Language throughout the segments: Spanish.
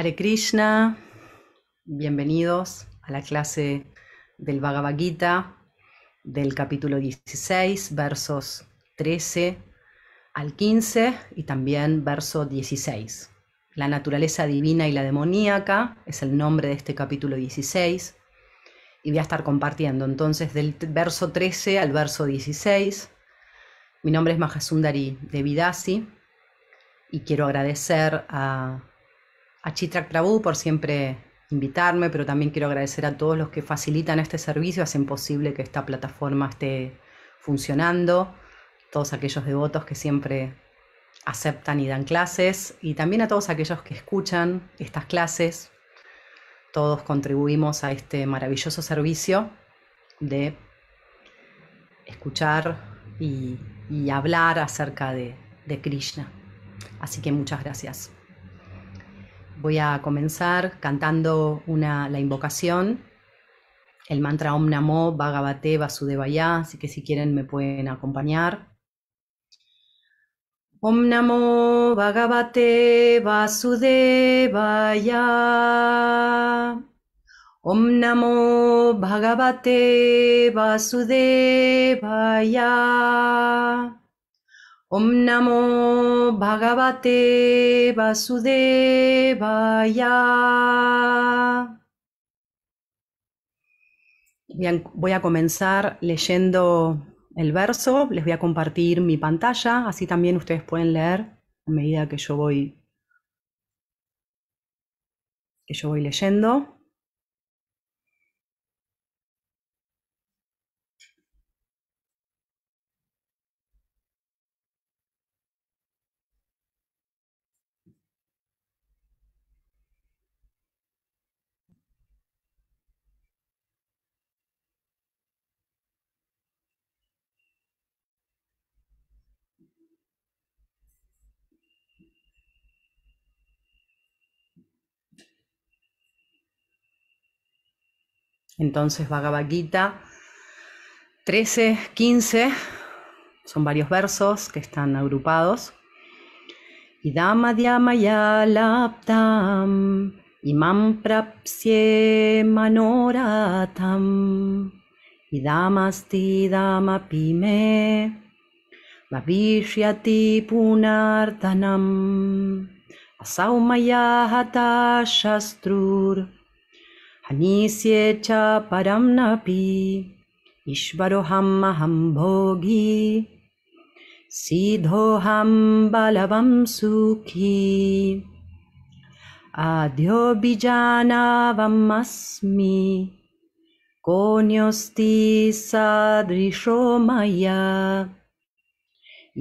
Hare Krishna, bienvenidos a la clase del Bhagavad Gita del capítulo 16, versos 13 al 15 y también verso 16. La naturaleza divina y la demoníaca es el nombre de este capítulo 16 y voy a estar compartiendo entonces del verso 13 al verso 16. Mi nombre es Mahasundari Devidasi y quiero agradecer a a Chitrak Prabhu por siempre invitarme, pero también quiero agradecer a todos los que facilitan este servicio, hacen posible que esta plataforma esté funcionando, todos aquellos devotos que siempre aceptan y dan clases, y también a todos aquellos que escuchan estas clases. Todos contribuimos a este maravilloso servicio de escuchar y, hablar acerca de Krishna. Así que muchas gracias. Voy a comenzar cantando la invocación, el mantra Om Namo Bhagavate Vasudevaya, así que si quieren me pueden acompañar. Om Namo Bhagavate Vasudevaya. Om Namo Bhagavate Vasudevaya. Om Namo Bhagavate Vasudevaya. voy a comenzar leyendo el verso, les voy a compartir mi pantalla, así también ustedes pueden leer a medida que yo voy que yo voy leyendo. Entonces, Bhagavad Gita 13, 15, son varios versos que están agrupados. Idam dhyamaya laptam imam prapsye manoratam idamasti dama pime bhavishyati punartanam asaumaya shastrur अनीस्ये च परं नपि ईश्वरोऽहमहं भोगी सीधोऽहं बलवं सुखी आद्यो बीजानावमस्मि को न्योऽस्ति सदृशो मया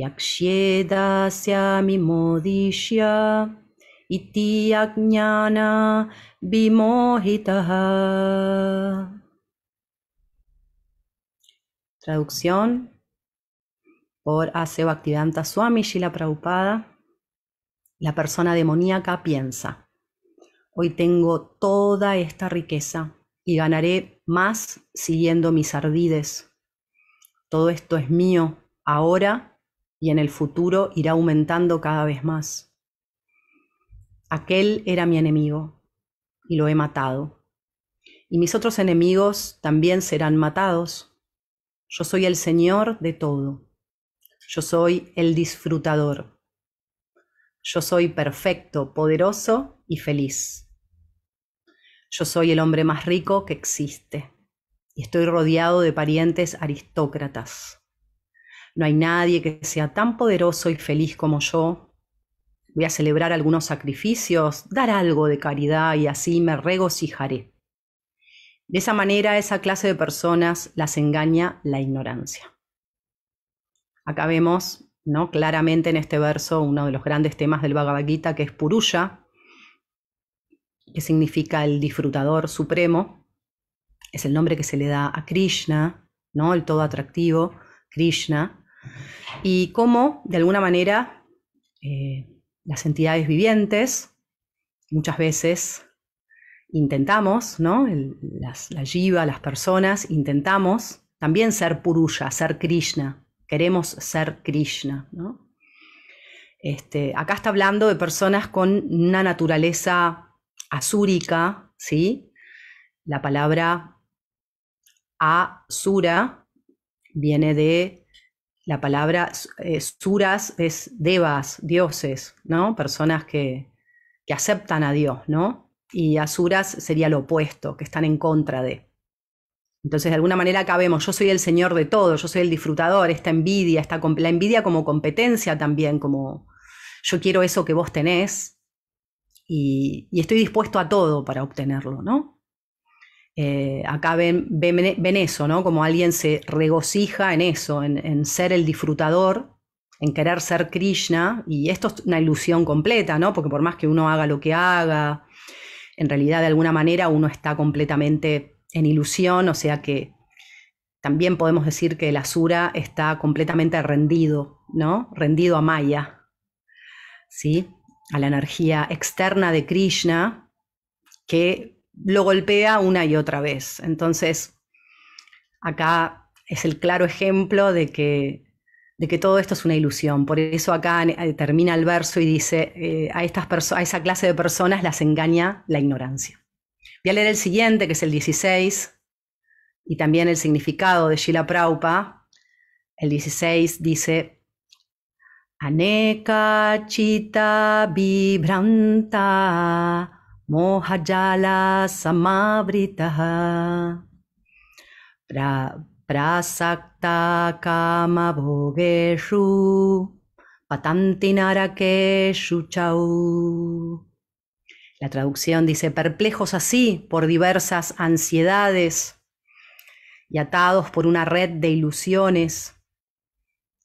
यक्ष्ये दास्यामि मोदिष्य iti Agnana vimohitaha. Traducción por A.C. Swami la Prabhupada. La persona demoníaca piensa, hoy tengo toda esta riqueza y ganaré más siguiendo mis ardides. Todo esto es mío ahora y en el futuro irá aumentando cada vez más. Aquel era mi enemigo y lo he matado. Y mis otros enemigos también serán matados. Yo soy el Señor de todo. Yo soy el disfrutador. Yo soy perfecto, poderoso y feliz. Yo soy el hombre más rico que existe. Y estoy rodeado de parientes aristócratas. No hay nadie que sea tan poderoso y feliz como yo, voy a celebrar algunos sacrificios, dar algo de caridad y así me regocijaré. De esa manera esa clase de personas las engaña la ignorancia. Acá vemos ¿no? claramente en este verso uno de los grandes temas del Bhagavad Gita que es Purusha, que significa el disfrutador supremo. Es el nombre que se le da a Krishna, ¿no? el todo atractivo, Krishna. Y cómo, de alguna manera, eh, las entidades vivientes, muchas veces intentamos, ¿no? las, la yiva, las personas, intentamos también ser Purusha, ser Krishna. Queremos ser Krishna, Este, acá está hablando de personas con una naturaleza azúrica. ¿sí? La palabra asura viene de la palabra eh, suras es devas, dioses, ¿no? Personas que, que aceptan a Dios, ¿no? Y asuras sería lo opuesto, que están en contra de. Entonces, de alguna manera acabemos. yo soy el señor de todo, yo soy el disfrutador, esta envidia, esta, la envidia como competencia también, como yo quiero eso que vos tenés y, y estoy dispuesto a todo para obtenerlo, ¿no? Eh, acá ven, eso, ¿no? Como alguien se regocija en eso, en, en, ser el disfrutador, en querer ser Krishna, y esto es una ilusión completa, ¿no? Porque por más que uno haga lo que haga, en realidad de alguna manera uno está completamente en ilusión, o sea que también podemos decir que el Asura está completamente rendido, ¿no? Rendido a Maya, ¿sí? A la energía externa de Krishna, que lo golpea una y otra vez. Entonces, acá es el claro ejemplo de que, de que todo esto es una ilusión. Por eso acá eh, termina el verso y dice, eh, a, estas a esa clase de personas las engaña la ignorancia. Voy a leer el siguiente, que es el 16, y también el significado de Shila Praupa. El 16 dice, Aneka chita vibranta Mohajala Samabrita. prasakta kama chau. La traducción dice, perplejos así por diversas ansiedades y atados por una red de ilusiones.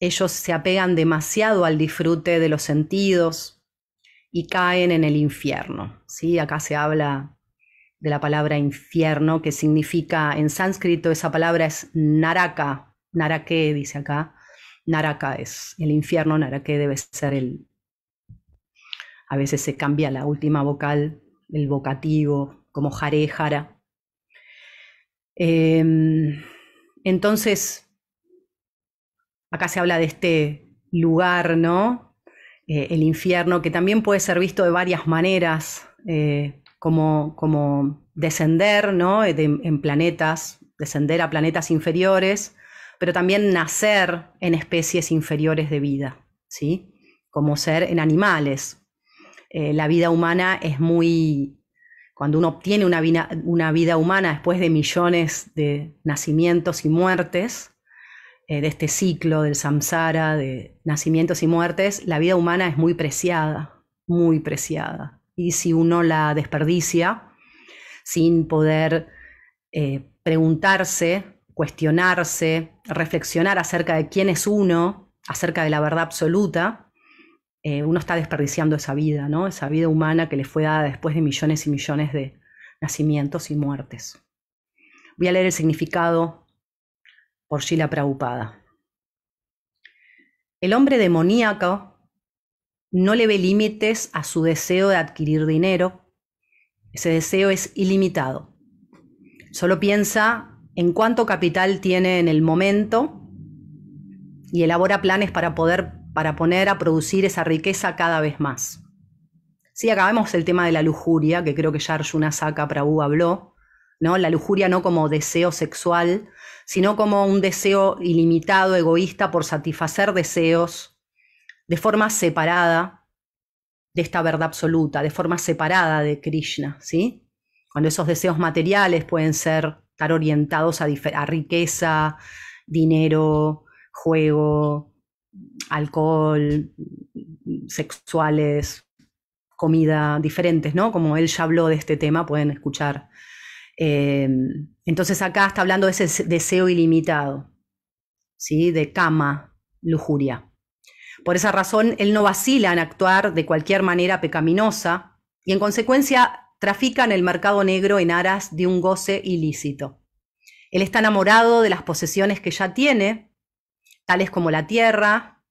Ellos se apegan demasiado al disfrute de los sentidos, y caen en el infierno. ¿sí? Acá se habla de la palabra infierno, que significa en sánscrito, esa palabra es naraka, narake dice acá, naraka es el infierno, narake debe ser el... A veces se cambia la última vocal, el vocativo, como jare, jara. Em, entonces, acá se habla de este lugar, ¿no? Eh, el infierno, que también puede ser visto de varias maneras, eh, como, descender ¿no? Eh, en planetas, descender a planetas inferiores, pero también nacer en especies inferiores de vida, ¿sí? como ser en animales. la vida humana es muy... Cuando uno obtiene una vida humana después de millones de nacimientos y muertes, eh, de este ciclo del samsara, de nacimientos y muertes, la vida humana es muy preciada, muy preciada. Y si uno la desperdicia sin poder eh, preguntarse, cuestionarse, reflexionar acerca de quién es uno, acerca de la verdad absoluta, eh, uno está desperdiciando esa vida, Esa vida humana que le fue dada después de millones y millones de nacimientos y muertes. Voy a leer el significado por la Prabhupada. El hombre demoníaco no le ve límites a su deseo de adquirir dinero. Ese deseo es ilimitado. Solo piensa en cuánto capital tiene en el momento y elabora planes para poder para poner a producir esa riqueza cada vez más. Si acabamos el tema de la lujuria, que creo que ya Arjuna Saka Prabhu habló, ¿no? La lujuria no como deseo sexual, sino como un deseo ilimitado, egoísta, por satisfacer deseos de forma separada de esta verdad absoluta, de forma separada de Krishna, ¿sí? Cuando esos deseos materiales pueden ser, estar orientados a, a riqueza, dinero, juego, alcohol, sexuales, comida, diferentes, ¿no? Como él ya habló de este tema, pueden escuchar Em, entonces acá está hablando de ese deseo ilimitado, ¿sí? de cama, lujuria. Por esa razón, él no vacila en actuar de cualquier manera pecaminosa y en consecuencia trafica en el mercado negro en aras de un goce ilícito. Él está enamorado de las posesiones que ya tiene, tales como la tierra.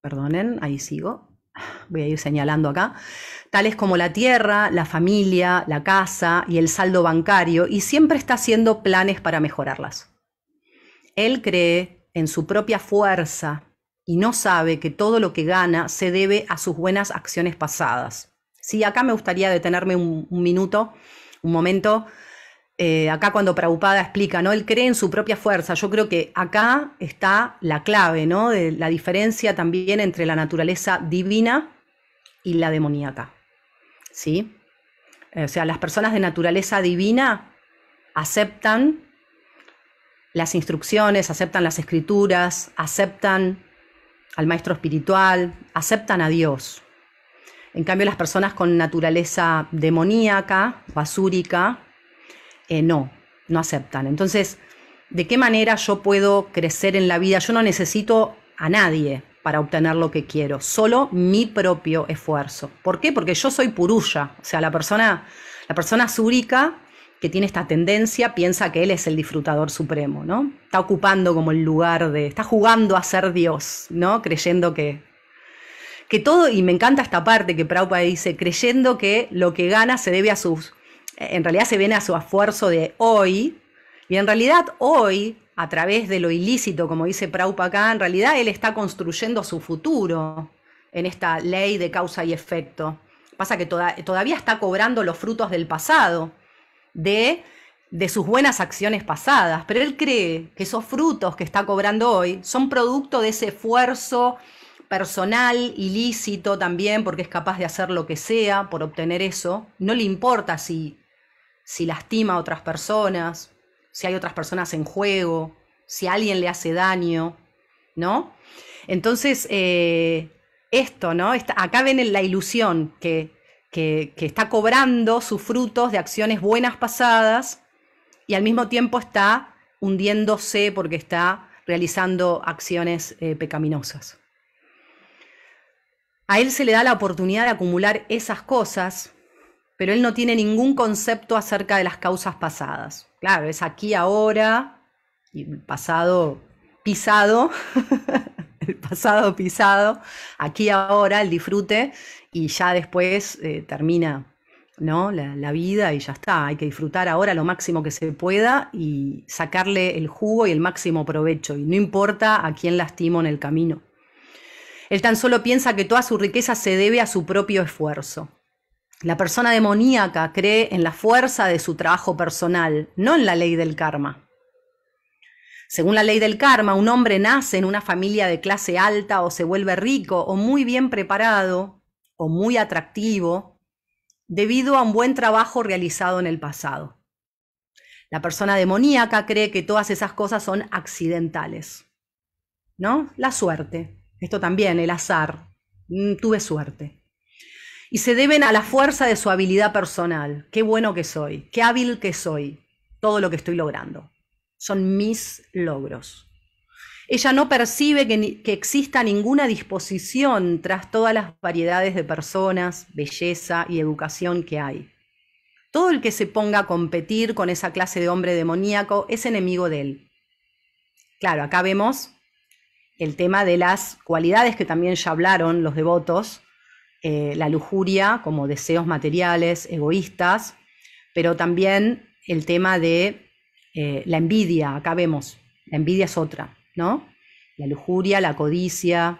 Perdonen, ahí sigo voy a ir señalando acá, tales como la tierra, la familia, la casa y el saldo bancario, y siempre está haciendo planes para mejorarlas. Él cree en su propia fuerza y no sabe que todo lo que gana se debe a sus buenas acciones pasadas. Sí, acá me gustaría detenerme un, un minuto, un momento, eh, acá cuando Prabhupada explica, ¿no? Él cree en su propia fuerza. Yo creo que acá está la clave, ¿no? De la diferencia también entre la naturaleza divina y la demoníaca. ¿Sí? Eh, o sea, las personas de naturaleza divina aceptan las instrucciones, aceptan las escrituras, aceptan al maestro espiritual, aceptan a Dios. En cambio, las personas con naturaleza demoníaca, basúrica, eh, no, no aceptan. Entonces, ¿de qué manera yo puedo crecer en la vida? Yo no necesito a nadie para obtener lo que quiero, solo mi propio esfuerzo. ¿Por qué? Porque yo soy purulla, o sea, la persona, la persona súrica que tiene esta tendencia piensa que él es el disfrutador supremo, ¿no? Está ocupando como el lugar de, está jugando a ser Dios, ¿no? Creyendo que que todo y me encanta esta parte que Prabhupada dice, creyendo que lo que gana se debe a sus en realidad se viene a su esfuerzo de hoy, y en realidad hoy, a través de lo ilícito, como dice Praupa acá, en realidad él está construyendo su futuro en esta ley de causa y efecto. Pasa que todavía está cobrando los frutos del pasado, de, de sus buenas acciones pasadas, pero él cree que esos frutos que está cobrando hoy son producto de ese esfuerzo personal, ilícito también, porque es capaz de hacer lo que sea por obtener eso. No le importa si si lastima a otras personas, si hay otras personas en juego, si alguien le hace daño, ¿no? Entonces, eh, esto, ¿no? acá ven la ilusión que, que, está cobrando sus frutos de acciones buenas pasadas y al mismo tiempo está hundiéndose porque está realizando acciones eh, pecaminosas. A él se le da la oportunidad de acumular esas cosas pero él no tiene ningún concepto acerca de las causas pasadas. Claro, es aquí ahora y pasado pisado, el pasado pisado, aquí ahora el disfrute y ya después eh, termina ¿no? La, la, vida y ya está. Hay que disfrutar ahora lo máximo que se pueda y sacarle el jugo y el máximo provecho. Y no importa a quién lastimo en el camino. Él tan solo piensa que toda su riqueza se debe a su propio esfuerzo. La persona demoníaca cree en la fuerza de su trabajo personal, no en la ley del karma. Según la ley del karma, un hombre nace en una familia de clase alta o se vuelve rico o muy bien preparado o muy atractivo debido a un buen trabajo realizado en el pasado. La persona demoníaca cree que todas esas cosas son accidentales. ¿No? La suerte. Esto también, el azar. Mm, tuve suerte y se deben a la fuerza de su habilidad personal. Qué bueno que soy, qué hábil que soy, todo lo que estoy logrando. Son mis logros. Ella no percibe que, exista ninguna disposición tras todas las variedades de personas, belleza y educación que hay. Todo el que se ponga a competir con esa clase de hombre demoníaco es enemigo de él. Claro, acá vemos el tema de las cualidades que también ya hablaron los devotos, eh, la lujuria como deseos materiales, egoístas, pero también el tema de eh, la envidia, acá vemos, la envidia es otra, ¿no? La lujuria, la codicia,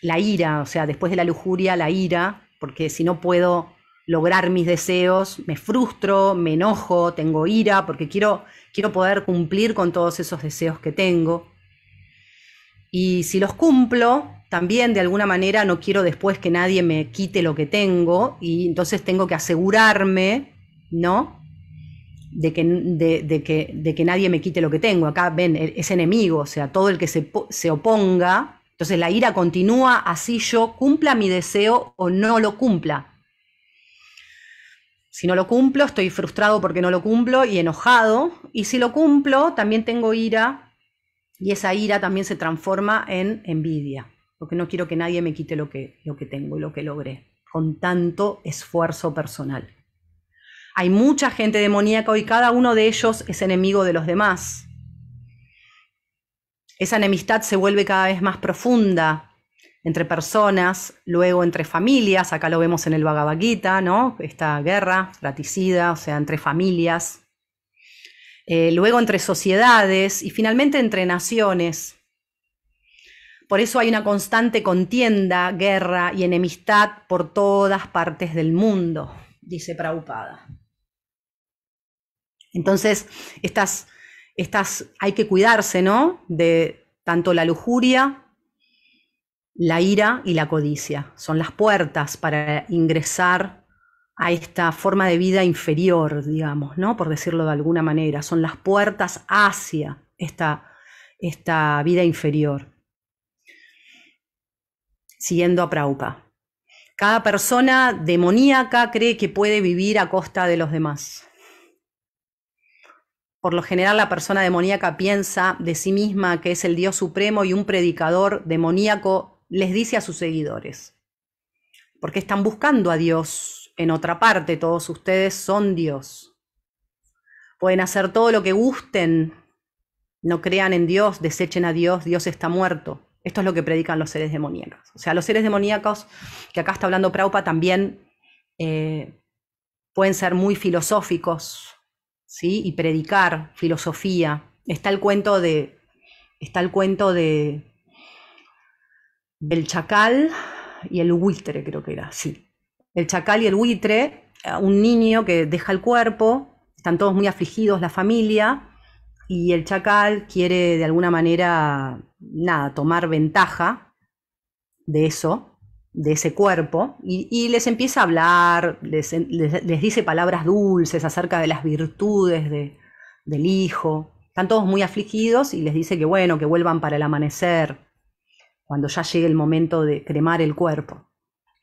la ira, o sea, después de la lujuria, la ira, porque si no puedo lograr mis deseos, me frustro, me enojo, tengo ira, porque quiero, quiero poder cumplir con todos esos deseos que tengo. Y si los cumplo, también de alguna manera no quiero después que nadie me quite lo que tengo y entonces tengo que asegurarme, ¿no? De que, de, que, de que nadie me quite lo que tengo. Acá ven, e, es enemigo, o sea, todo el que se, se oponga. Entonces la ira continúa así yo cumpla mi deseo o no lo cumpla. Si no lo cumplo, estoy frustrado porque no lo cumplo y enojado. Y si lo cumplo, también tengo ira y esa ira también se transforma en envidia porque no quiero que nadie me quite lo que, tengo y lo que logré con tanto esfuerzo personal. Hay mucha gente demoníaca y cada uno de ellos es enemigo de los demás. Esa enemistad se vuelve cada vez más profunda entre personas, luego entre familias, acá lo vemos en el Bhagavad ¿no? Esta guerra fratricida, o sea, entre familias, eh, luego entre sociedades y finalmente entre naciones. Por eso hay una constante contienda, guerra y enemistad por todas partes del mundo, dice Prabhupada. Entonces, estas, hay que cuidarse, De tanto la lujuria, la ira y la codicia. Son las puertas para ingresar a esta forma de vida inferior, digamos, ¿no? Por decirlo de alguna manera. Son las puertas hacia esta, esta vida inferior siguiendo a Prauca, Cada persona demoníaca cree que puede vivir a costa de los demás. Por lo general la persona demoníaca piensa de sí misma que es el Dios supremo y un predicador demoníaco les dice a sus seguidores, porque están buscando a Dios en otra parte, todos ustedes son Dios. Pueden hacer todo lo que gusten, no crean en Dios, desechen a Dios, Dios está muerto. Esto es lo que predican los seres demoníacos. O sea, los seres demoníacos, que acá está hablando Praupa, también eh, pueden ser muy filosóficos, ¿sí? Y predicar filosofía. Está el cuento de. Está el cuento de. del chacal y el buitre, creo que era, sí. El chacal y el buitre, un niño que deja el cuerpo, están todos muy afligidos, la familia, y el chacal quiere de alguna manera, nada, tomar ventaja de eso, de ese cuerpo, y, les empieza a hablar, les, dice palabras dulces acerca de las virtudes del hijo. Están todos muy afligidos y les dice que bueno, que vuelvan para el amanecer, cuando ya llegue el momento de cremar el cuerpo.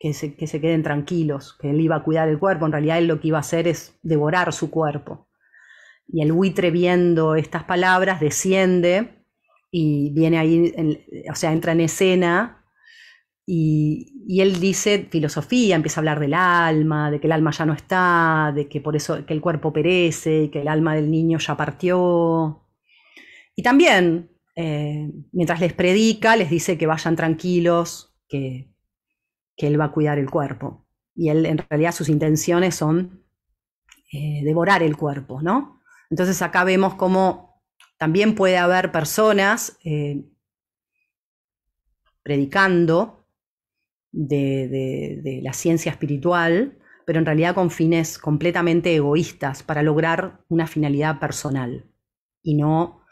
Que se, que se queden tranquilos, que él iba a cuidar el cuerpo, en realidad él lo que iba a hacer es devorar su cuerpo y el buitre viendo estas palabras desciende y viene ahí, o sea, entra en escena y, él dice filosofía, empieza a hablar del alma, de que el alma ya no está, de que por eso que el cuerpo perece, y que el alma del niño ya partió. Y también, eh, mientras les predica, les dice que vayan tranquilos, que, que él va a cuidar el cuerpo. Y él, en realidad, sus intenciones son eh, devorar el cuerpo, ¿no? Entonces acá vemos cómo también puede haber personas eh, predicando de, la ciencia espiritual, pero en realidad con fines completamente egoístas para lograr una finalidad personal y no,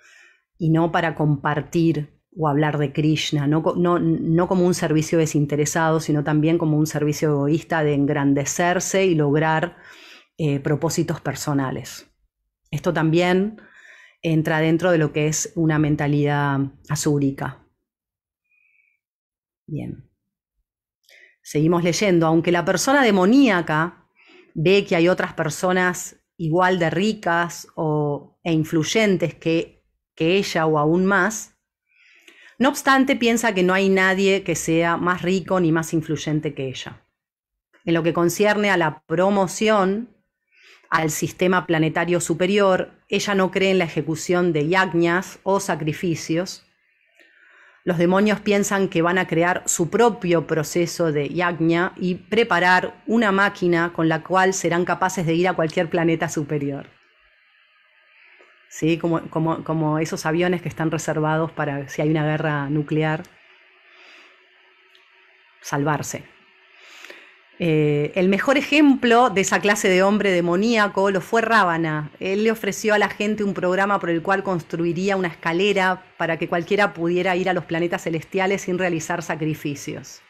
y no para compartir o hablar de Krishna, no, no, como un servicio desinteresado, sino también como un servicio egoísta de engrandecerse y lograr eh, propósitos personales. Esto también entra dentro de lo que es una mentalidad azúrica. Bien. Seguimos leyendo, aunque la persona demoníaca ve que hay otras personas igual de ricas o, e influyentes que, que ella o aún más, no obstante piensa que no hay nadie que sea más rico ni más influyente que ella. En lo que concierne a la promoción, al sistema planetario superior, ella no cree en la ejecución de yagnas o sacrificios. Los demonios piensan que van a crear su propio proceso de yagna y preparar una máquina con la cual serán capaces de ir a cualquier planeta superior. ¿Sí? como esos aviones que están reservados para si hay una guerra nuclear, salvarse. Eh, el mejor ejemplo de esa clase de hombre demoníaco lo fue Rábana. Él le ofreció a la gente un programa por el cual construiría una escalera para que cualquiera pudiera ir a los planetas celestiales sin realizar sacrificios,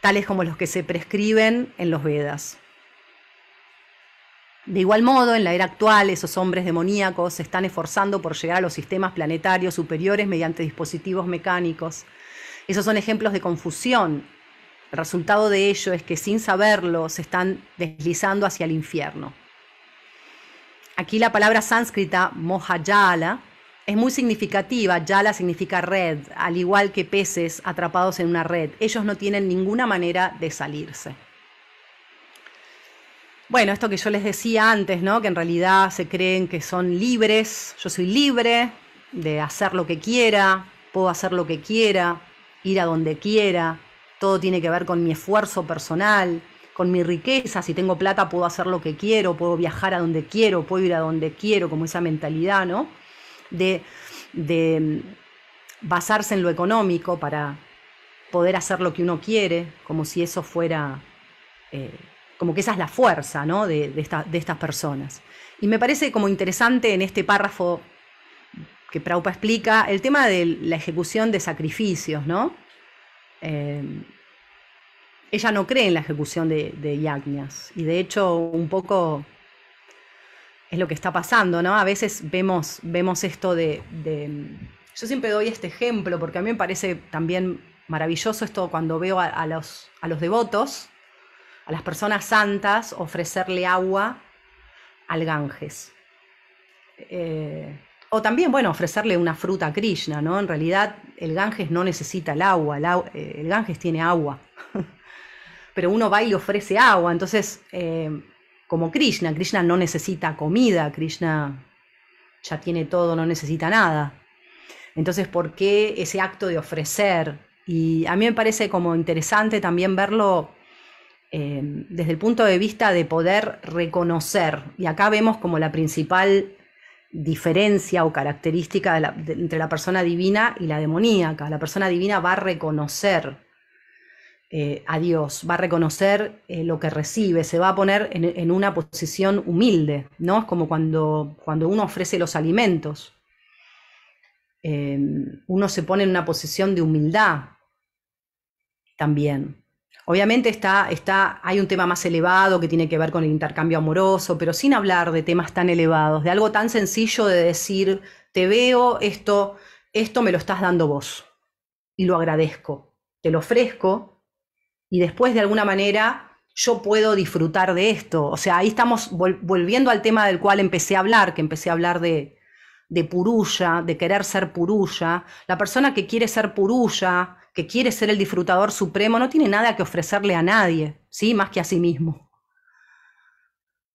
tales como los que se prescriben en los Vedas. De igual modo, en la era actual, esos hombres demoníacos se están esforzando por llegar a los sistemas planetarios superiores mediante dispositivos mecánicos. Esos son ejemplos de confusión el resultado de ello es que sin saberlo se están deslizando hacia el infierno. Aquí la palabra sánscrita mohayala es muy significativa. Yala significa red, al igual que peces atrapados en una red. Ellos no tienen ninguna manera de salirse. Bueno, esto que yo les decía antes, ¿no? Que en realidad se creen que son libres. Yo soy libre de hacer lo que quiera, puedo hacer lo que quiera, ir a donde quiera, todo tiene que ver con mi esfuerzo personal, con mi riqueza, si tengo plata puedo hacer lo que quiero, puedo viajar a donde quiero, puedo ir a donde quiero, como esa mentalidad, ¿no? De, basarse en lo económico para poder hacer lo que uno quiere, como si eso fuera, eh, como que esa es la fuerza, ¿no? De, de estas personas. Y me parece como interesante en este párrafo que Praupa explica, el tema de la ejecución de sacrificios, ¿no? Em, ella no cree en la ejecución de, de y de hecho un poco es lo que está pasando, ¿no? A veces vemos, vemos esto de, em, Yo siempre doy este ejemplo porque a mí me parece también maravilloso esto cuando veo a, los, a los devotos, a las personas santas, ofrecerle agua al Ganges. Eh, o también, bueno, ofrecerle una fruta a Krishna, ¿no? En realidad el Ganges no necesita el agua, el, eh, Ganges tiene agua, pero uno va y le ofrece agua, entonces, eh, como Krishna, Krishna no necesita comida, Krishna ya tiene todo, no necesita nada. Entonces, ¿por qué ese acto de ofrecer? Y a mí me parece como interesante también verlo eh, desde el punto de vista de poder reconocer, y acá vemos como la principal diferencia o característica entre la persona divina y la demoníaca. La persona divina va a reconocer eh, a Dios, va a reconocer eh, lo que recibe, se va a poner en, una posición humilde, ¿no? Es como cuando, cuando uno ofrece los alimentos. Eh, uno se pone en una posición de humildad también. Obviamente está, hay un tema más elevado que tiene que ver con el intercambio amoroso, pero sin hablar de temas tan elevados, de algo tan sencillo de decir, te veo, esto, esto me lo estás dando vos y lo agradezco, te lo ofrezco y después de alguna manera yo puedo disfrutar de esto. O sea, ahí estamos volviendo al tema del cual empecé a hablar, que empecé a hablar de, de purulla, de querer ser purulla. La persona que quiere ser purulla, que quiere ser el disfrutador supremo no tiene nada que ofrecerle a nadie, ¿sí? Más que a sí mismo.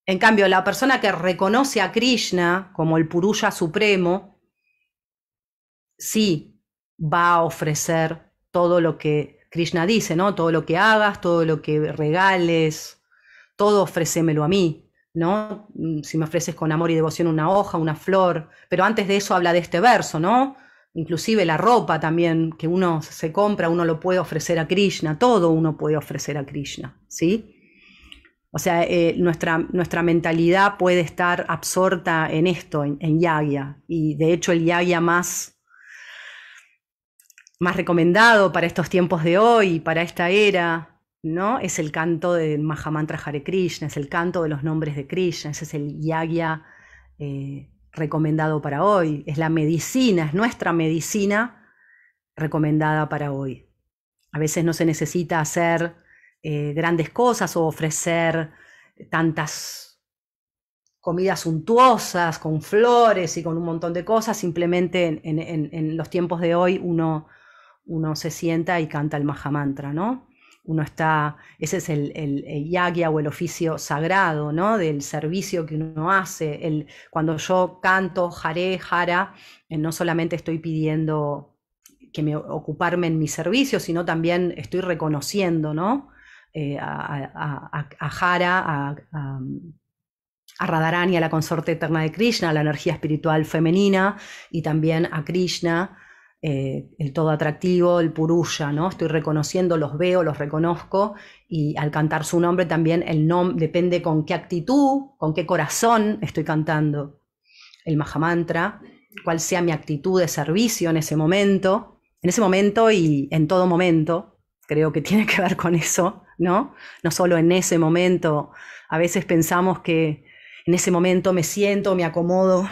En cambio, la persona que reconoce a Krishna como el Purusha supremo, sí va a ofrecer todo lo que Krishna dice, ¿no? Todo lo que hagas, todo lo que regales, todo ofrecémelo a mí, ¿no? Si me ofreces con amor y devoción una hoja, una flor, pero antes de eso habla de este verso, ¿no? inclusive la ropa también que uno se compra, uno lo puede ofrecer a Krishna, todo uno puede ofrecer a Krishna, ¿sí? O sea, eh, nuestra, nuestra, mentalidad puede estar absorta en esto, en, yagya. Y de hecho el yagya más, más recomendado para estos tiempos de hoy, para esta era, ¿no? Es el canto de Mahamantra Hare Krishna, es el canto de los nombres de Krishna, ese es el yagya eh, recomendado para hoy, es la medicina, es nuestra medicina recomendada para hoy. A veces no se necesita hacer eh, grandes cosas o ofrecer tantas comidas suntuosas con flores y con un montón de cosas, simplemente en, los tiempos de hoy uno, uno se sienta y canta el Mahamantra, ¿no? uno está, ese es el, yagya o el oficio sagrado, ¿no? Del servicio que uno hace. El, cuando yo canto jare jara, eh, no solamente estoy pidiendo que me ocuparme en mi servicio, sino también estoy reconociendo, eh, a, Jara, a, a Radharani, a la consorte eterna de Krishna, a la energía espiritual femenina y también a Krishna, eh, el todo atractivo, el purusha, ¿no? Estoy reconociendo, los veo, los reconozco y al cantar su nombre también el nombre depende con qué actitud, con qué corazón estoy cantando el Mahamantra, cuál sea mi actitud de servicio en ese momento, en ese momento y en todo momento, creo que tiene que ver con eso, ¿no? No solo en ese momento, a veces pensamos que en ese momento me siento, me acomodo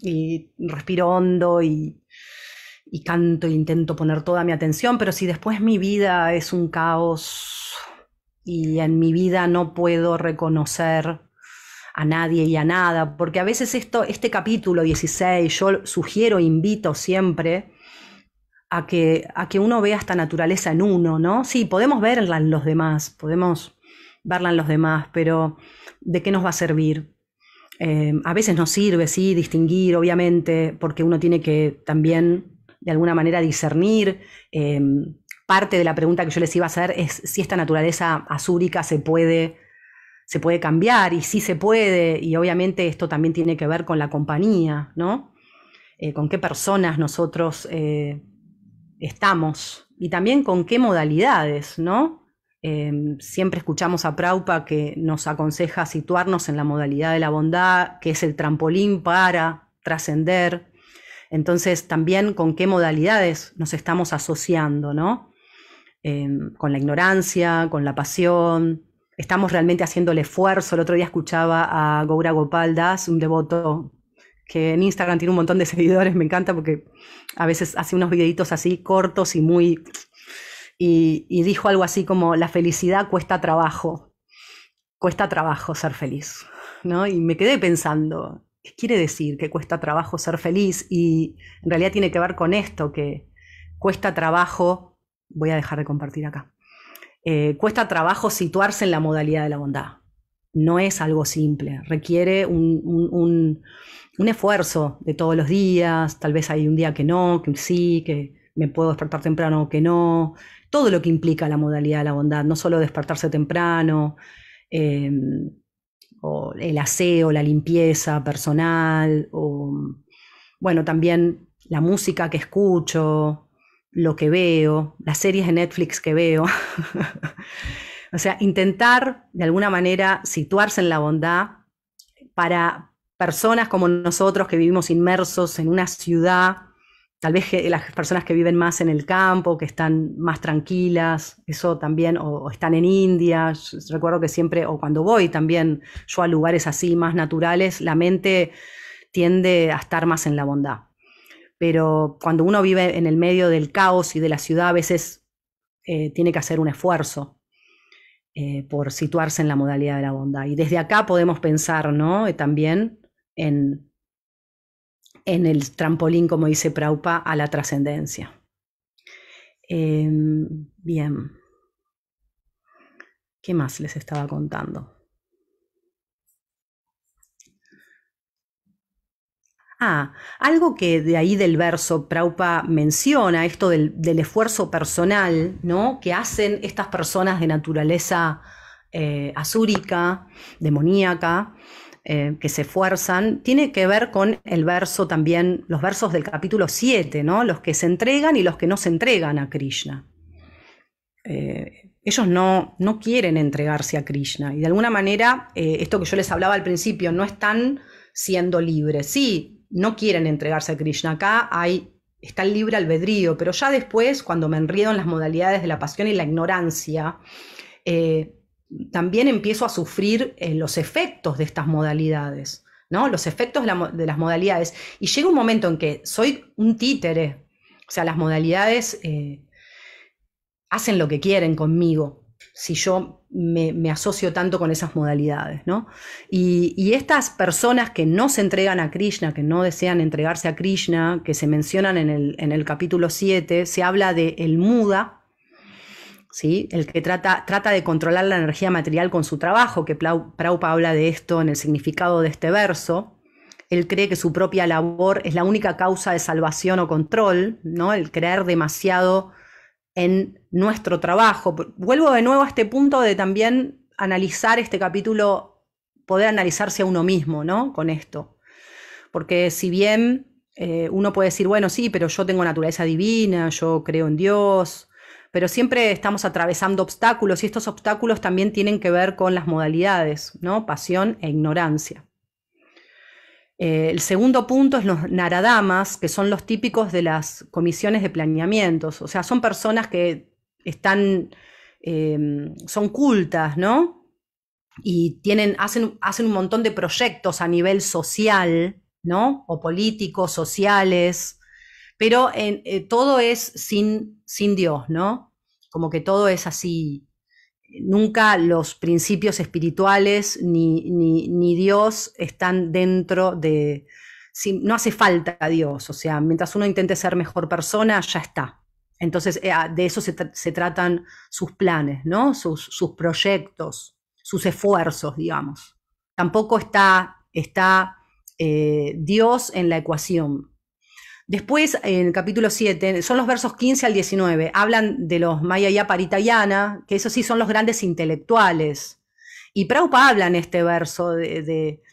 y respiro hondo y y canto e intento poner toda mi atención, pero si después mi vida es un caos y en mi vida no puedo reconocer a nadie y a nada, porque a veces esto, este capítulo 16, yo sugiero, invito siempre a que, a que uno vea esta naturaleza en uno, ¿no? Sí, podemos verla en los demás, podemos verla en los demás, pero ¿de qué nos va a servir? Eh, a veces nos sirve, sí, distinguir, obviamente, porque uno tiene que también de alguna manera discernir. Em, parte de la pregunta que yo les iba a hacer es si esta naturaleza azúrica se puede, se puede cambiar, y si se puede, y obviamente esto también tiene que ver con la compañía, ¿no? Eh, con qué personas nosotros eh, estamos y también con qué modalidades, ¿no? Em, siempre escuchamos a Praupa que nos aconseja situarnos en la modalidad de la bondad, que es el trampolín para trascender, entonces, también con qué modalidades nos estamos asociando, ¿no? Em, con la ignorancia, con la pasión, estamos realmente haciendo el esfuerzo. El otro día escuchaba a Goura Gopal Das, un devoto que en Instagram tiene un montón de seguidores, me encanta porque a veces hace unos videitos así cortos y muy... Y, y dijo algo así como, la felicidad cuesta trabajo, cuesta trabajo ser feliz, ¿no? Y me quedé pensando, ¿qué quiere decir que cuesta trabajo ser feliz? Y en realidad tiene que ver con esto, que cuesta trabajo, voy a dejar de compartir acá, eh, cuesta trabajo situarse en la modalidad de la bondad. No es algo simple, requiere un, esfuerzo de todos los días, tal vez hay un día que no, que sí, que me puedo despertar temprano o que no, todo lo que implica la modalidad de la bondad, no solo despertarse temprano. Eh, o el aseo, la limpieza personal, o bueno, también la música que escucho, lo que veo, las series de Netflix que veo. o sea, intentar de alguna manera situarse en la bondad para personas como nosotros que vivimos inmersos en una ciudad tal vez las personas que viven más en el campo, que están más tranquilas, eso también, o, están en India, recuerdo que siempre, o cuando voy también yo a lugares así más naturales, la mente tiende a estar más en la bondad. Pero cuando uno vive en el medio del caos y de la ciudad, a veces eh, tiene que hacer un esfuerzo eh, por situarse en la modalidad de la bondad. Y desde acá podemos pensar, ¿no? También en en el trampolín, como dice Praupa, a la trascendencia. Em, bien. ¿Qué más les estaba contando? Ah, algo que de ahí del verso Praupa menciona, esto del, esfuerzo personal, ¿no? Que hacen estas personas de naturaleza eh, azúrica, demoníaca, eh, que se fuerzan, tiene que ver con el verso también, los versos del capítulo 7, ¿no? los que se entregan y los que no se entregan a Krishna. Eh, ellos no, no, quieren entregarse a Krishna y de alguna manera, eh, esto que yo les hablaba al principio, no están siendo libres. Sí, no quieren entregarse a Krishna. Acá hay, está el libre albedrío, pero ya después, cuando me enriedo en las modalidades de la pasión y la ignorancia, también empiezo a sufrir eh, los efectos de estas modalidades, ¿no? Los efectos de, las modalidades. Y llega un momento en que soy un títere, o sea, las modalidades eh, hacen lo que quieren conmigo si yo me, asocio tanto con esas modalidades, ¿no? Y, estas personas que no se entregan a Krishna, que no desean entregarse a Krishna, que se mencionan en el, en el capítulo 7, se habla de el muda, el que trata, de controlar la energía material con su trabajo, que Praupa habla de esto en el significado de este verso. Él cree que su propia labor es la única causa de salvación o control, ¿no? el creer demasiado en nuestro trabajo. Vuelvo de nuevo a este punto de también analizar este capítulo, poder analizarse a uno mismo ¿no? con esto. Porque si bien eh, uno puede decir, bueno, sí, pero yo tengo naturaleza divina, yo creo en Dios, pero siempre estamos atravesando obstáculos y estos obstáculos también tienen que ver con las modalidades, ¿no? Pasión e ignorancia. Eh, el segundo punto es los naradamas, que son los típicos de las comisiones de planeamientos, o sea, son personas que están, em, son cultas, ¿no? Y tienen, hacen, hacen un montón de proyectos a nivel social, ¿no? O políticos, sociales, pero eh, todo es sin, sin Dios, ¿no? Como que todo es así. Nunca los principios espirituales ni, Dios están dentro de... no hace falta Dios, o sea, mientras uno intente ser mejor persona, ya está. Entonces, eh, ah, de eso se, tratan sus planes, ¿no? Sus, proyectos, sus esfuerzos, digamos. Tampoco está, está eh, Dios en la ecuación. Después, en el capítulo 7, son los versos 15 al 19, hablan de los y Aparitayana, que esos sí son los grandes intelectuales. Y Praupa habla en este verso de,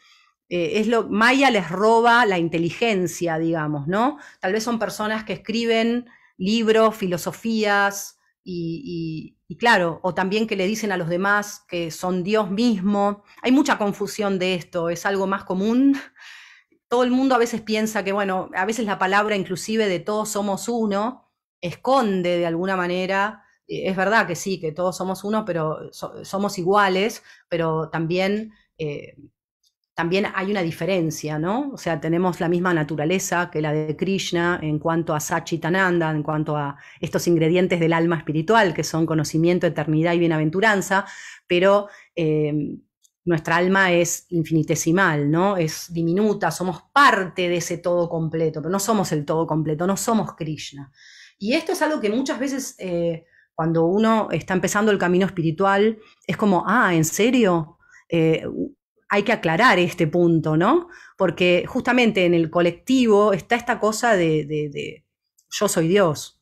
eh, es lo, Maya les roba la inteligencia, digamos, ¿no? Tal vez son personas que escriben libros, filosofías, y, claro, o también que le dicen a los demás que son Dios mismo. Hay mucha confusión de esto, es algo más común todo el mundo a veces piensa que, bueno, a veces la palabra inclusive de todos somos uno esconde de alguna manera, eh, es verdad que sí, que todos somos uno, pero somos iguales, pero también, eh, también hay una diferencia, ¿no? O sea, tenemos la misma naturaleza que la de Krishna en cuanto a Sachitananda, en cuanto a estos ingredientes del alma espiritual, que son conocimiento, eternidad y bienaventuranza, pero... Eh, nuestra alma es infinitesimal, ¿no? Es diminuta, somos parte de ese todo completo, pero no somos el todo completo, no somos Krishna. Y esto es algo que muchas veces eh, cuando uno está empezando el camino espiritual, es como, ah, ¿en serio? Eh, hay que aclarar este punto, ¿no? Porque justamente en el colectivo está esta cosa de yo soy Dios,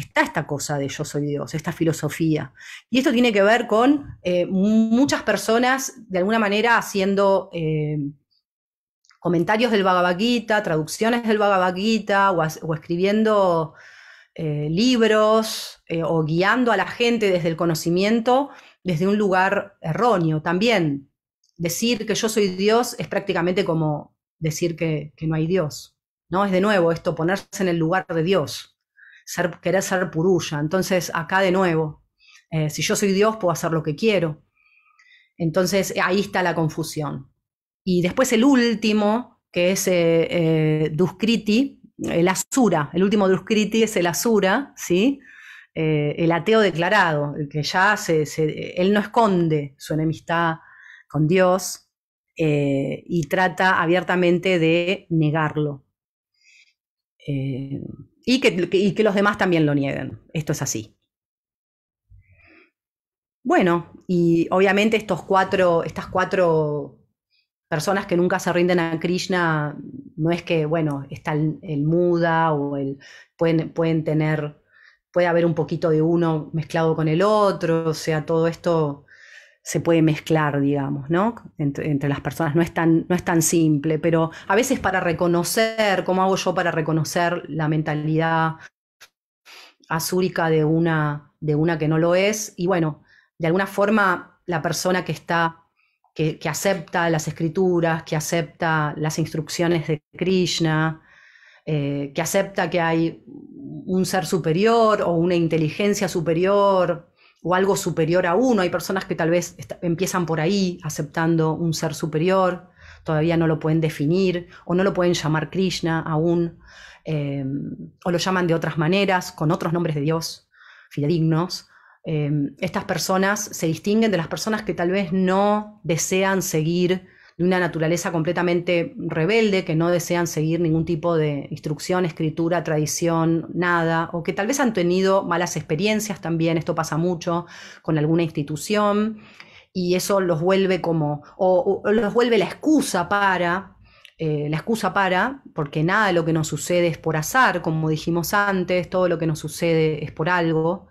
está esta cosa de yo soy Dios, esta filosofía. Y esto tiene que ver con eh, muchas personas, de alguna manera, haciendo eh, comentarios del Bhagavad Gita, traducciones del Bhagavad Gita, o, escribiendo eh, libros, o guiando a la gente desde el conocimiento, desde un lugar erróneo. También decir que yo soy Dios es prácticamente como decir que, que no hay Dios. ¿no? Es de nuevo esto, ponerse en el lugar de Dios querer ser purulla. Entonces, acá de nuevo, eh, si yo soy Dios, puedo hacer lo que quiero. Entonces, eh, ahí está la confusión. Y después el último, que es eh, Duskriti, el Asura, el último Duskriti es el Asura, ¿sí? el ateo declarado, el que ya se, él no esconde su enemistad con Dios y trata abiertamente de negarlo y que, los demás también lo nieguen. Esto es así. Bueno, y obviamente estos cuatro, estas cuatro personas que nunca se rinden a Krishna, no es que, bueno, está el, muda o el, pueden, pueden tener, puede haber un poquito de uno mezclado con el otro, o sea, todo esto se puede mezclar, digamos, ¿no? Entre, las personas. No es, tan, no es tan simple, pero a veces para reconocer, ¿cómo hago yo para reconocer la mentalidad azúrica de una, de una que no lo es? Y bueno, de alguna forma, la persona que está, que, acepta las escrituras, que acepta las instrucciones de Krishna, eh, que acepta que hay un ser superior o una inteligencia superior, o algo superior a uno. Hay personas que tal vez empiezan por ahí aceptando un ser superior, todavía no lo pueden definir o no lo pueden llamar Krishna aún, em, o lo llaman de otras maneras, con otros nombres de Dios fidedignos. Em, estas personas se distinguen de las personas que tal vez no desean seguir de una naturaleza completamente rebelde, que no desean seguir ningún tipo de instrucción, escritura, tradición, nada, o que tal vez han tenido malas experiencias también, esto pasa mucho con alguna institución, y eso los vuelve como, o, los vuelve la excusa para, eh, la excusa para, porque nada de lo que nos sucede es por azar, como dijimos antes, todo lo que nos sucede es por algo.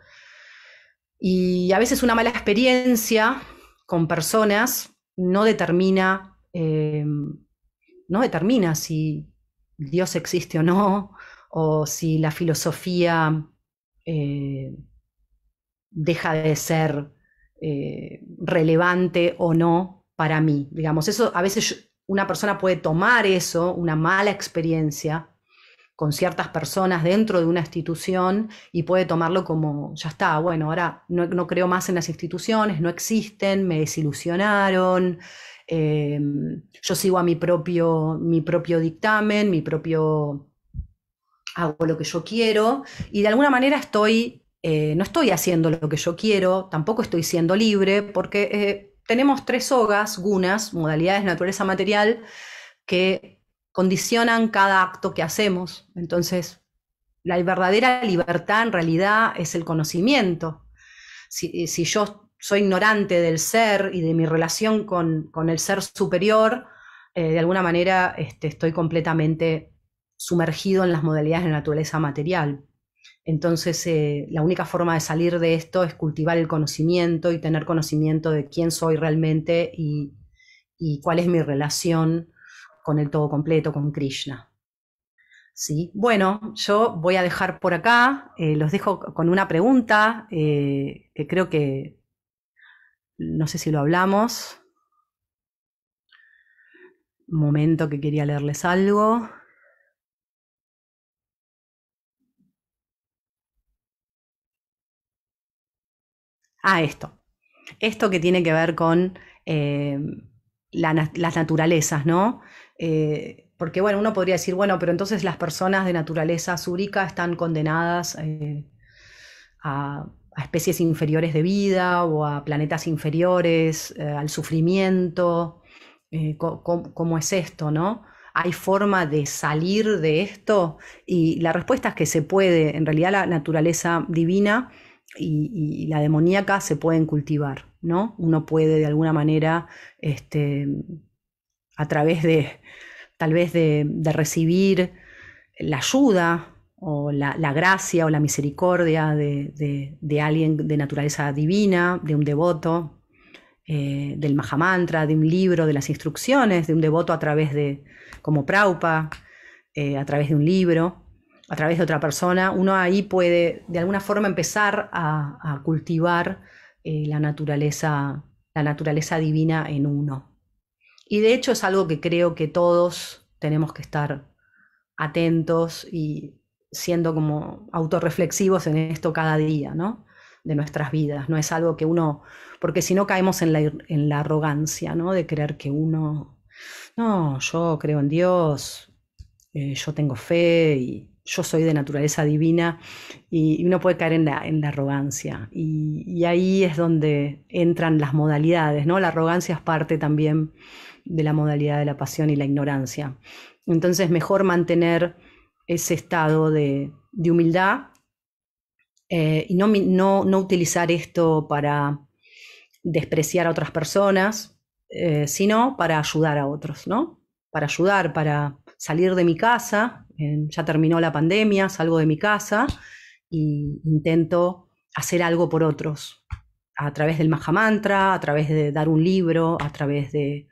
Y a veces una mala experiencia con personas no determina Em, no determina si Dios existe o no, o si la filosofía eh, deja de ser eh, relevante o no para mí. Digamos, eso a veces una persona puede tomar eso, una mala experiencia con ciertas personas dentro de una institución y puede tomarlo como, ya está, bueno, ahora no, no creo más en las instituciones, no existen, me desilusionaron, Em, yo sigo a mi propio, mi propio dictamen, mi propio. hago lo que yo quiero y de alguna manera estoy. Eh, no estoy haciendo lo que yo quiero, tampoco estoy siendo libre, porque eh, tenemos tres hogas, gunas, modalidades de naturaleza material, que condicionan cada acto que hacemos. Entonces, la verdadera libertad en realidad es el conocimiento. Si, si yo soy ignorante del ser y de mi relación con, el ser superior, eh, de alguna manera este, estoy completamente sumergido en las modalidades de la naturaleza material. Entonces, eh, la única forma de salir de esto es cultivar el conocimiento y tener conocimiento de quién soy realmente y, cuál es mi relación con el todo completo, con Krishna. ¿Sí? Bueno, yo voy a dejar por acá, eh, los dejo con una pregunta que creo que no sé si lo hablamos. momento que quería leerles algo. Ah, esto. Esto que tiene que ver con eh, las naturalezas, ¿no? Eh, porque, bueno, uno podría decir, bueno, pero entonces las personas de naturaleza súrica están condenadas eh, a a especies inferiores de vida o a planetas inferiores, eh, al sufrimiento. Eh, ¿cómo, es esto, no? ¿Hay forma de salir de esto? Y la respuesta es que se puede. En realidad la naturaleza divina y, la demoníaca se pueden cultivar, ¿no? Uno puede de alguna manera, este, a través de, tal vez de, de recibir la ayuda o la, gracia o la misericordia de, alguien de naturaleza divina, de un devoto, eh, del Mahamantra, de un libro, de las instrucciones, de un devoto a través de, como Praupa, eh, a través de un libro, a través de otra persona, uno ahí puede de alguna forma empezar a, cultivar eh, la, naturaleza, la naturaleza divina en uno. Y de hecho es algo que creo que todos tenemos que estar atentos y siendo como autorreflexivos en esto cada día, ¿no? De nuestras vidas. No es algo que uno, porque si no caemos en la, arrogancia, ¿no? De creer que uno, no, yo creo en Dios, eh, yo tengo fe y yo soy de naturaleza divina y, uno puede caer en la, arrogancia. Y, y, ahí es donde entran las modalidades, ¿no? La arrogancia es parte también de la modalidad de la pasión y la ignorancia. Entonces, mejor mantener ese estado de, humildad eh, y no, utilizar esto para despreciar a otras personas, eh, sino para ayudar a otros, ¿no? Para ayudar, para salir de mi casa, ya terminó la pandemia, salgo de mi casa e intento hacer algo por otros, a través del Mahamantra, a través de dar un libro, a través de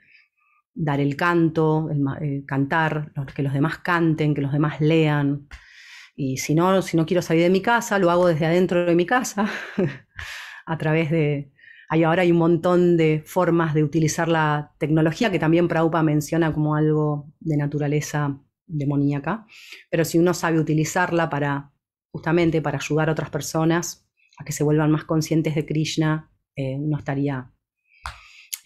dar el canto, eh, cantar, que los demás canten, que los demás lean. Y si no, si no quiero salir de mi casa, lo hago desde adentro de mi casa, a través de... Hay, ahora hay un montón de formas de utilizar la tecnología que también Praupa menciona como algo de naturaleza demoníaca, pero si uno sabe utilizarla para justamente para ayudar a otras personas a que se vuelvan más conscientes de Krishna, eh, uno estaría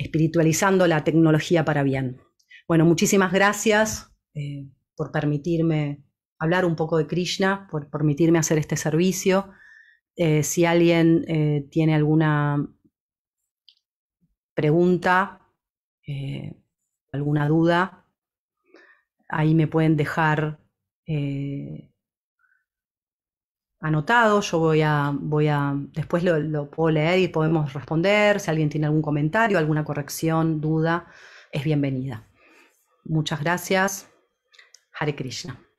espiritualizando la tecnología para bien. Bueno, muchísimas gracias eh, por permitirme hablar un poco de Krishna, por permitirme hacer este servicio. Eh, si alguien eh, tiene alguna pregunta, alguna duda, ahí me pueden dejar anotado, yo voy a, voy a después lo, lo, puedo leer y podemos responder, si alguien tiene algún comentario, alguna corrección, duda, es bienvenida. Muchas gracias. Hare Krishna.